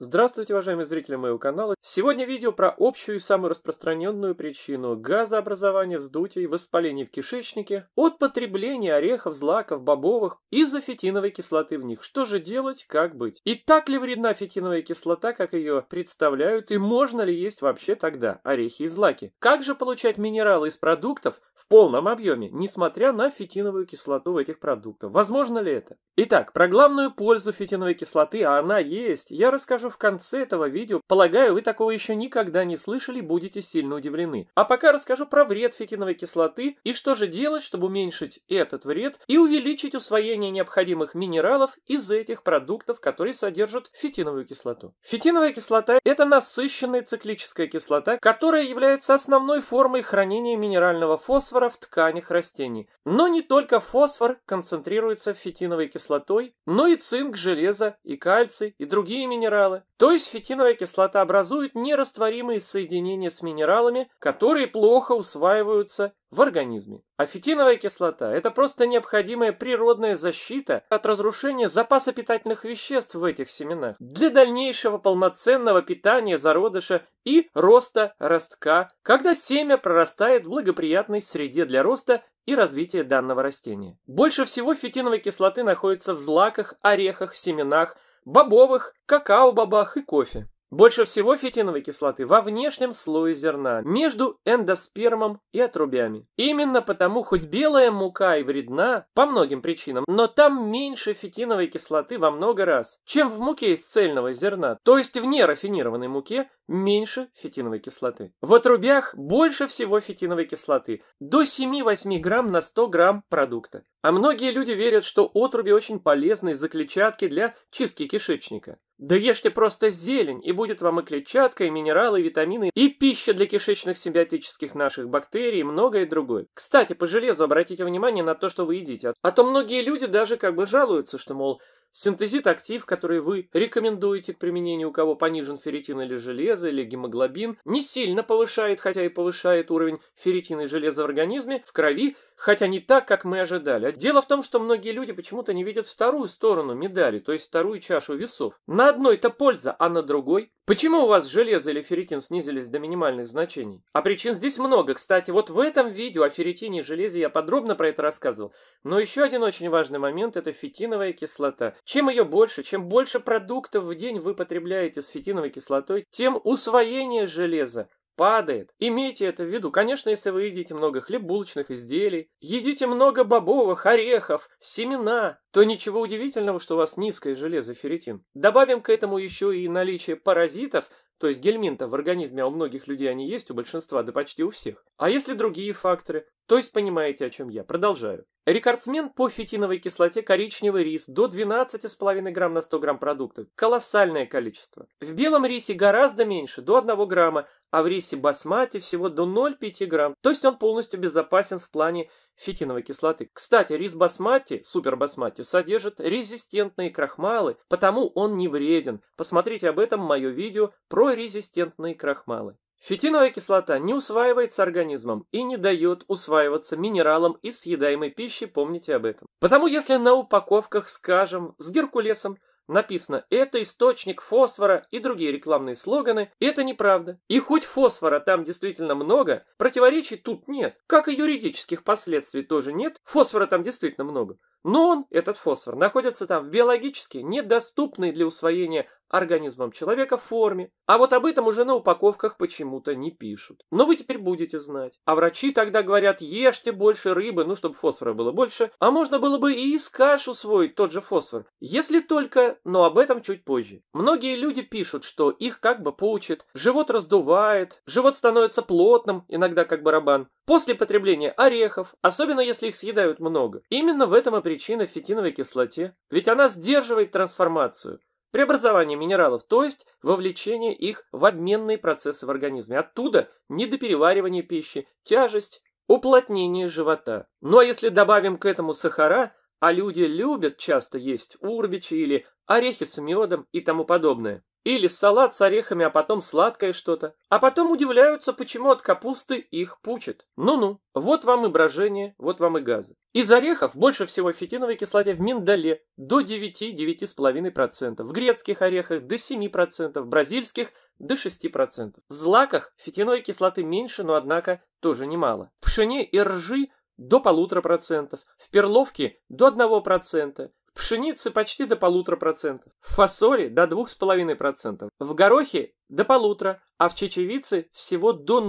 Здравствуйте, уважаемые зрители моего канала! Сегодня видео про общую и самую распространенную причину газообразования, вздутий, воспалений в кишечнике от потребления орехов, злаков, бобовых из-за фитиновой кислоты в них. Что же делать, как быть? И так ли вредна фитиновая кислота, как ее представляют, и можно ли есть вообще тогда орехи и злаки? Как же получать минералы из продуктов в полном объеме, несмотря на фитиновую кислоту в этих продуктах? Возможно ли это? Итак, про главную пользу фитиновой кислоты, а она есть, я расскажу расскажу в конце этого видео. Полагаю, вы такого еще никогда не слышали, будете сильно удивлены. А пока расскажу про вред фитиновой кислоты и что же делать, чтобы уменьшить этот вред и увеличить усвоение необходимых минералов из этих продуктов, которые содержат фитиновую кислоту. Фитиновая кислота – это насыщенная циклическая кислота, которая является основной формой хранения минерального фосфора в тканях растений. Но не только фосфор концентрируется фитиновой кислотой, но и цинк, железо и кальций и другие минералы минералы. То есть фитиновая кислота образует нерастворимые соединения с минералами, которые плохо усваиваются в организме. А фитиновая кислота – это просто необходимая природная защита от разрушения запаса питательных веществ в этих семенах для дальнейшего полноценного питания зародыша и роста ростка, когда семя прорастает в благоприятной среде для роста и развития данного растения. Больше всего фитиновой кислоты находится в злаках, орехах, семенах – бобовых, какао-бобах и кофе. Больше всего фитиновой кислоты во внешнем слое зерна, между эндоспермом и отрубями. Именно потому хоть белая мука и вредна по многим причинам, но там меньше фитиновой кислоты во много раз, чем в муке из цельного зерна, то есть в нерафинированной муке меньше фитиновой кислоты. В отрубях больше всего фитиновой кислоты, до 7-8 грамм на 100 грамм продукта. А многие люди верят, что отруби очень полезны из-за клетчатки для чистки кишечника. Да ешьте просто зелень, и будет вам и клетчатка, и минералы, и витамины, и пища для кишечных симбиотических наших бактерий, и многое другое. Кстати, по железу обратите внимание на то, что вы едите. А то многие люди даже как бы жалуются, что, мол, Синтезит актив, который вы рекомендуете к применению, у кого понижен ферритин или железо, или гемоглобин, не сильно повышает, хотя и повышает уровень ферритина и железа в организме, в крови, хотя не так, как мы ожидали. Дело в том, что многие люди почему-то не видят вторую сторону медали, то есть вторую чашу весов. На одной-то польза, а на другой? Почему у вас железо или ферритин снизились до минимальных значений? А причин здесь много. Кстати, вот в этом видео о ферритине и железе я подробно про это рассказывал. Но еще один очень важный момент – это фитиновая кислота. Чем ее больше, чем больше продуктов в день вы потребляете с фитиновой кислотой, тем усвоение железа падает. Имейте это в виду. Конечно, если вы едите много хлебулочных изделий, едите много бобовых, орехов, семена, то ничего удивительного, что у вас низкое железоферритин. Добавим к этому еще и наличие паразитов, то есть гельминта в организме, а у многих людей они есть, у большинства, да почти у всех. А если другие факторы? То есть понимаете, о чем я. Продолжаю. Рекордсмен по фитиновой кислоте коричневый рис до 12,5 грамм на 100 грамм продукта. Колоссальное количество. В белом рисе гораздо меньше, до 1 грамма, а в рисе басмати всего до 0,5 грамм. То есть он полностью безопасен в плане фитиновой кислоты. Кстати, рис басмати, супер басмати, содержит резистентные крахмалы, потому он не вреден. Посмотрите об этом мое видео про резистентные крахмалы. Фитиновая кислота не усваивается организмом и не дает усваиваться минералам из съедаемой пищи, помните об этом. Потому если на упаковках, скажем, с Геркулесом написано «это источник фосфора» и другие рекламные слоганы, это неправда. И хоть фосфора там действительно много, противоречий тут нет, как и юридических последствий тоже нет, фосфора там действительно много. Но он, этот фосфор, находится там в биологически недоступной для усвоения организмом человека в форме. А вот об этом уже на упаковках почему-то не пишут. Но вы теперь будете знать. А врачи тогда говорят, ешьте больше рыбы, ну, чтобы фосфора было больше. А можно было бы и из каш усвоить тот же фосфор. Если только, но об этом чуть позже. Многие люди пишут, что их как бы поучит, живот раздувает, живот становится плотным, иногда как барабан. После потребления орехов, особенно если их съедают много. Именно в этом и причина в фитиновой кислоте. Ведь она сдерживает трансформацию. Преобразование минералов, то есть вовлечение их в обменные процессы в организме. Оттуда недопереваривание пищи, тяжесть, уплотнение живота. Ну а если добавим к этому сахара, а люди любят часто есть урбичи или орехи с медом и тому подобное, или салат с орехами, а потом сладкое что-то. А потом удивляются, почему от капусты их пучит. Ну-ну, вот вам и брожение, вот вам и газы. Из орехов больше всего фитиновой кислоты в миндале до 9-9,5%, в грецких орехах до 7%, в бразильских до 6%. В злаках фитиновой кислоты меньше, но однако тоже немало. В пшене и ржи до полутора процентов, в перловке до одного процента в пшенице почти до полутора процентов, в фасоле до двух с половиной процентов, в горохе до полутора, а в чечевице всего до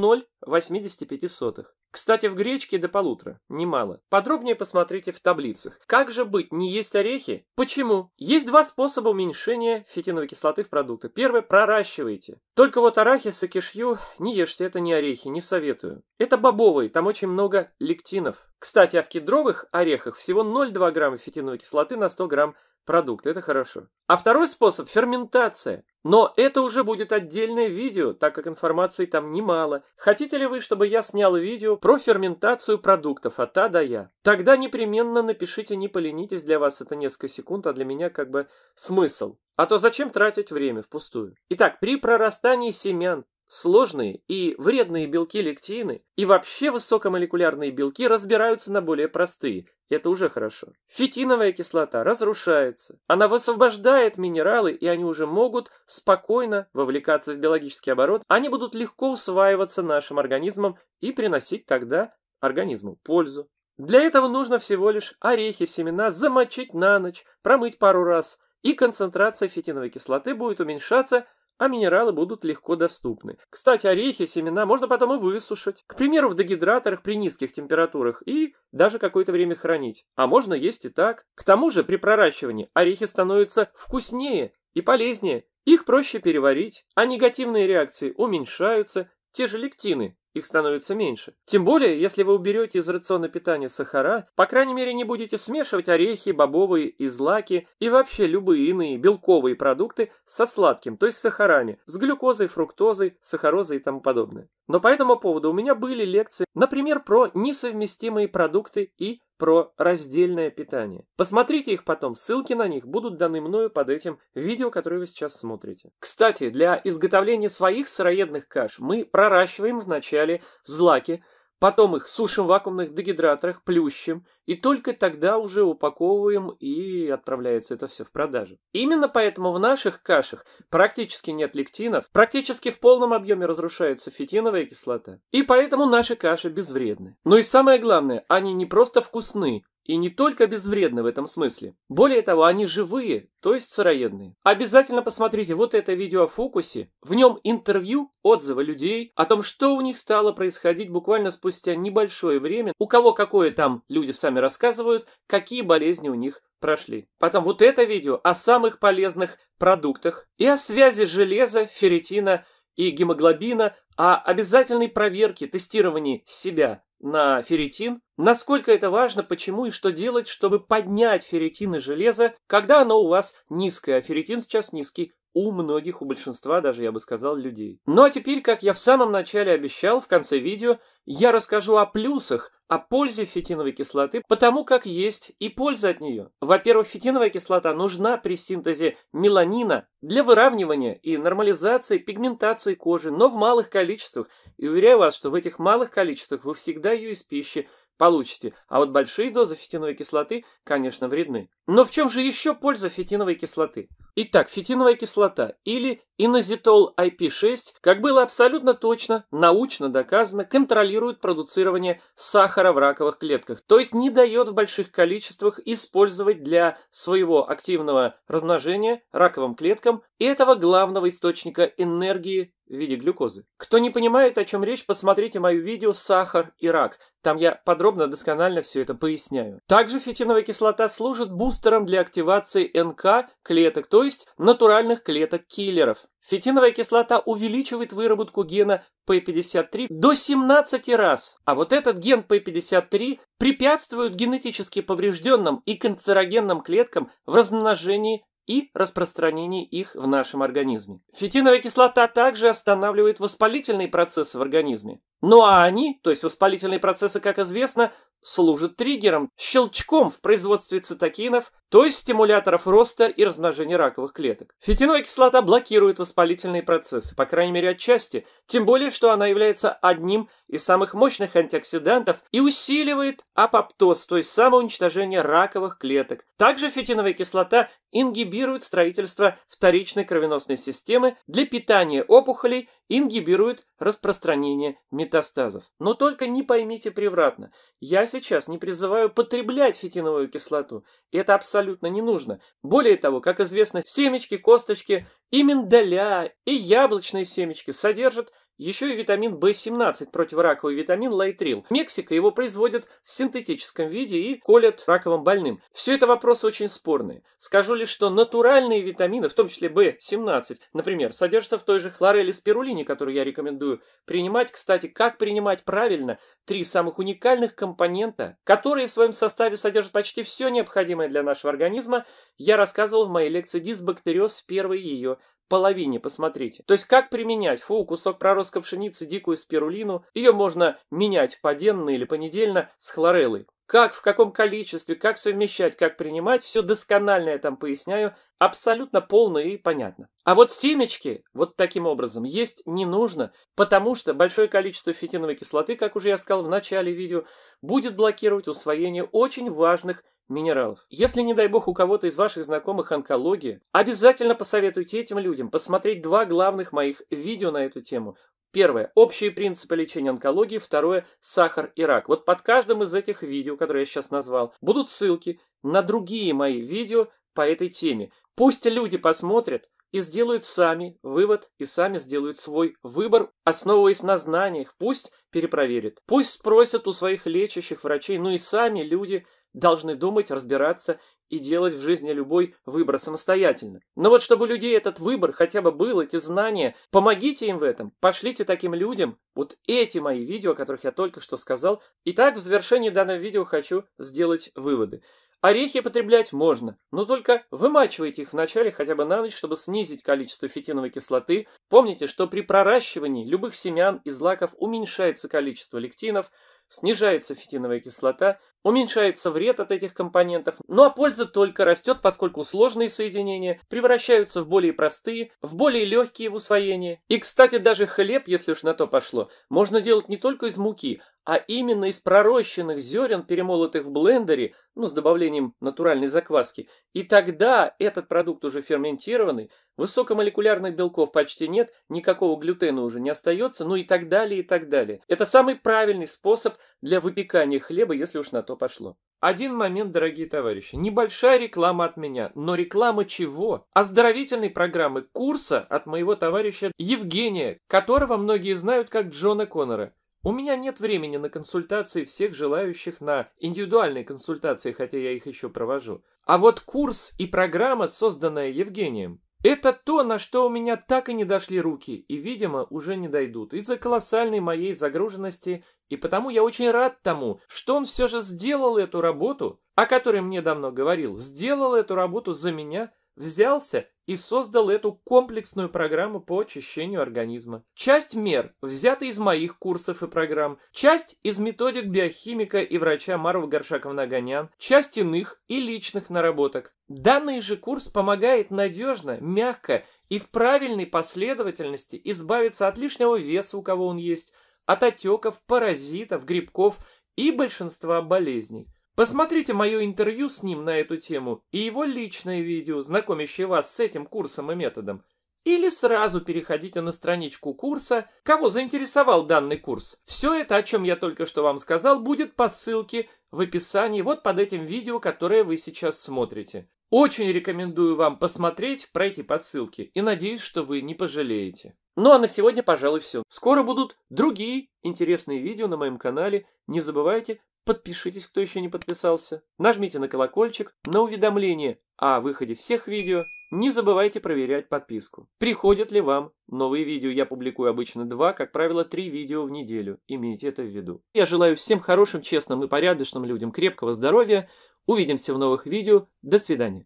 0,85. Кстати, в гречке до полутора. Немало. Подробнее посмотрите в таблицах. Как же быть, не есть орехи? Почему? Есть два способа уменьшения фитиновой кислоты в продукты. Первый – проращивайте. Только вот арахис и кишью не ешьте, это не орехи, не советую. Это бобовые, там очень много лектинов. Кстати, а в кедровых орехах всего 0,2 грамма фитиновой кислоты на 100 грамм продукта. Это хорошо. А второй способ – ферментация. Но это уже будет отдельное видео, так как информации там немало. Хотите ли вы, чтобы я снял видео про ферментацию продуктов от А до Я? Тогда непременно напишите, не поленитесь, для вас это несколько секунд, а для меня как бы смысл. А то зачем тратить время впустую? Итак, при прорастании семян Сложные и вредные белки лектины и вообще высокомолекулярные белки разбираются на более простые. Это уже хорошо. Фитиновая кислота разрушается. Она высвобождает минералы, и они уже могут спокойно вовлекаться в биологический оборот. Они будут легко усваиваться нашим организмом и приносить тогда организму пользу. Для этого нужно всего лишь орехи, семена замочить на ночь, промыть пару раз, и концентрация фитиновой кислоты будет уменьшаться а минералы будут легко доступны. Кстати, орехи, семена можно потом и высушить. К примеру, в дегидраторах при низких температурах и даже какое-то время хранить. А можно есть и так. К тому же при проращивании орехи становятся вкуснее и полезнее. Их проще переварить, а негативные реакции уменьшаются. Те же лектины их становится меньше. Тем более, если вы уберете из рациона питания сахара, по крайней мере не будете смешивать орехи, бобовые и злаки и вообще любые иные белковые продукты со сладким, то есть сахарами, с глюкозой, фруктозой, сахарозой и тому подобное. Но по этому поводу у меня были лекции, например, про несовместимые продукты и про раздельное питание. Посмотрите их потом, ссылки на них будут даны мною под этим видео, которое вы сейчас смотрите. Кстати, для изготовления своих сыроедных каш мы проращиваем вначале злаки, Потом их сушим в вакуумных дегидраторах, плющим, и только тогда уже упаковываем и отправляется это все в продажу. Именно поэтому в наших кашах практически нет лектинов, практически в полном объеме разрушается фитиновая кислота. И поэтому наши каши безвредны. Но и самое главное, они не просто вкусны, и не только безвредны в этом смысле. Более того, они живые, то есть сыроедные. Обязательно посмотрите вот это видео о фокусе. В нем интервью, отзывы людей о том, что у них стало происходить буквально спустя небольшое время, у кого какое там, люди сами рассказывают, какие болезни у них прошли. Потом вот это видео о самых полезных продуктах и о связи железа, ферритина, и гемоглобина, а обязательной проверки тестирования себя на ферритин, насколько это важно, почему и что делать, чтобы поднять ферритин и железо, когда оно у вас низкое, а ферритин сейчас низкий, у многих, у большинства даже, я бы сказал, людей. Ну а теперь, как я в самом начале обещал, в конце видео, я расскажу о плюсах, о пользе фитиновой кислоты, потому как есть и польза от нее. Во-первых, фитиновая кислота нужна при синтезе меланина для выравнивания и нормализации пигментации кожи, но в малых количествах. И уверяю вас, что в этих малых количествах вы всегда ее из пищи получите. А вот большие дозы фитиновой кислоты, конечно, вредны. Но в чем же еще польза фитиновой кислоты? Итак, фитиновая кислота или инозитол IP6, как было абсолютно точно, научно доказано, контролирует продуцирование сахара в раковых клетках, то есть не дает в больших количествах использовать для своего активного размножения раковым клеткам этого главного источника энергии в виде глюкозы. Кто не понимает, о чем речь, посмотрите мое видео «Сахар и рак». Там я подробно, досконально все это поясняю. Также фитиновая кислота служит бустером для активации НК клеток, то есть натуральных клеток киллеров. Фитиновая кислота увеличивает выработку гена P53 до 17 раз, а вот этот ген P53 препятствует генетически поврежденным и канцерогенным клеткам в размножении и распространении их в нашем организме. Фитиновая кислота также останавливает воспалительные процессы в организме. Ну а они, то есть воспалительные процессы, как известно, служит триггером, щелчком в производстве цитокинов, то есть стимуляторов роста и размножения раковых клеток. Фитиновая кислота блокирует воспалительные процессы, по крайней мере отчасти, тем более, что она является одним из самых мощных антиоксидантов и усиливает апоптоз, то есть самоуничтожение раковых клеток. Также фитиновая кислота ингибирует строительство вторичной кровеносной системы для питания опухолей, ингибирует распространение метастазов. Но только не поймите превратно. Я сейчас не призываю потреблять фитиновую кислоту. Это абсолютно не нужно. Более того, как известно, семечки, косточки и миндаля, и яблочные семечки содержат еще и витамин В17 противораковый витамин Лайтрил. Мексика его производит в синтетическом виде и колят раковым больным. Все это вопросы очень спорные. Скажу лишь, что натуральные витамины, в том числе В17, например, содержатся в той же хлорели спирулине, которую я рекомендую принимать. Кстати, как принимать правильно три самых уникальных компонента, которые в своем составе содержат почти все необходимое для нашего организма, я рассказывал в моей лекции «Дисбактериоз» в первой ее половине посмотрите. То есть как применять? Фу, кусок проростка пшеницы, дикую спирулину. Ее можно менять поденно или понедельно с хлореллой. Как, в каком количестве, как совмещать, как принимать, все досконально я там поясняю, абсолютно полно и понятно. А вот семечки вот таким образом есть не нужно, потому что большое количество фитиновой кислоты, как уже я сказал в начале видео, будет блокировать усвоение очень важных минералов. Если, не дай бог, у кого-то из ваших знакомых онкология, обязательно посоветуйте этим людям посмотреть два главных моих видео на эту тему. Первое – общие принципы лечения онкологии. Второе – сахар и рак. Вот под каждым из этих видео, которые я сейчас назвал, будут ссылки на другие мои видео по этой теме. Пусть люди посмотрят и сделают сами вывод, и сами сделают свой выбор, основываясь на знаниях. Пусть перепроверят, пусть спросят у своих лечащих врачей, ну и сами люди должны думать, разбираться и делать в жизни любой выбор самостоятельно. Но вот чтобы у людей этот выбор хотя бы был, эти знания, помогите им в этом, пошлите таким людям вот эти мои видео, о которых я только что сказал. Итак, в завершении данного видео хочу сделать выводы. Орехи потреблять можно, но только вымачивайте их вначале хотя бы на ночь, чтобы снизить количество фитиновой кислоты. Помните, что при проращивании любых семян и злаков уменьшается количество лектинов – снижается фитиновая кислота, уменьшается вред от этих компонентов, ну а польза только растет, поскольку сложные соединения превращаются в более простые, в более легкие в усвоении. И, кстати, даже хлеб, если уж на то пошло, можно делать не только из муки, а именно из пророщенных зерен, перемолотых в блендере, ну, с добавлением натуральной закваски. И тогда этот продукт уже ферментированный, высокомолекулярных белков почти нет, никакого глютена уже не остается, ну и так далее, и так далее. Это самый правильный способ для выпекания хлеба, если уж на то пошло. Один момент, дорогие товарищи. Небольшая реклама от меня, но реклама чего? Оздоровительной программы курса от моего товарища Евгения, которого многие знают как Джона Коннора. У меня нет времени на консультации всех желающих на индивидуальные консультации, хотя я их еще провожу. А вот курс и программа, созданная Евгением, это то, на что у меня так и не дошли руки, и, видимо, уже не дойдут, из-за колоссальной моей загруженности, и потому я очень рад тому, что он все же сделал эту работу, о которой мне давно говорил, сделал эту работу за меня – взялся и создал эту комплексную программу по очищению организма. Часть мер взята из моих курсов и программ, часть из методик биохимика и врача Марва горшакова Наганян, часть иных и личных наработок. Данный же курс помогает надежно, мягко и в правильной последовательности избавиться от лишнего веса, у кого он есть, от отеков, паразитов, грибков и большинства болезней. Посмотрите мое интервью с ним на эту тему и его личное видео, знакомящее вас с этим курсом и методом. Или сразу переходите на страничку курса, кого заинтересовал данный курс. Все это, о чем я только что вам сказал, будет по ссылке в описании вот под этим видео, которое вы сейчас смотрите. Очень рекомендую вам посмотреть, пройти по ссылке и надеюсь, что вы не пожалеете. Ну а на сегодня, пожалуй, все. Скоро будут другие интересные видео на моем канале. Не забывайте Подпишитесь, кто еще не подписался. Нажмите на колокольчик, на уведомление а о выходе всех видео. Не забывайте проверять подписку. Приходят ли вам новые видео? Я публикую обычно два, как правило, три видео в неделю. Имейте это в виду. Я желаю всем хорошим, честным и порядочным людям крепкого здоровья. Увидимся в новых видео. До свидания.